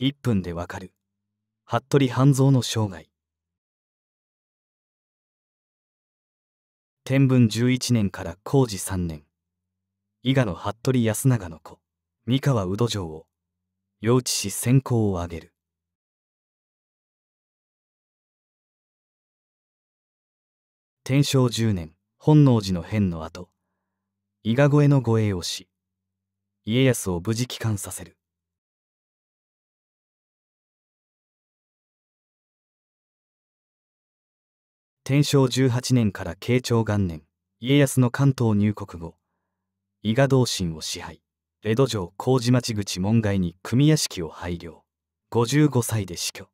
1分でわかる服部半蔵の生涯天文11年から工事3年伊賀の服部安永の子三河宇土城を幼稚し先行を挙げる天正10年本能寺の変の後伊賀越えの護衛をし家康を無事帰還させる天正18年から慶長元年家康の関東入国後伊賀同心を支配江戸城麹町口門外に組屋敷を拝領55歳で死去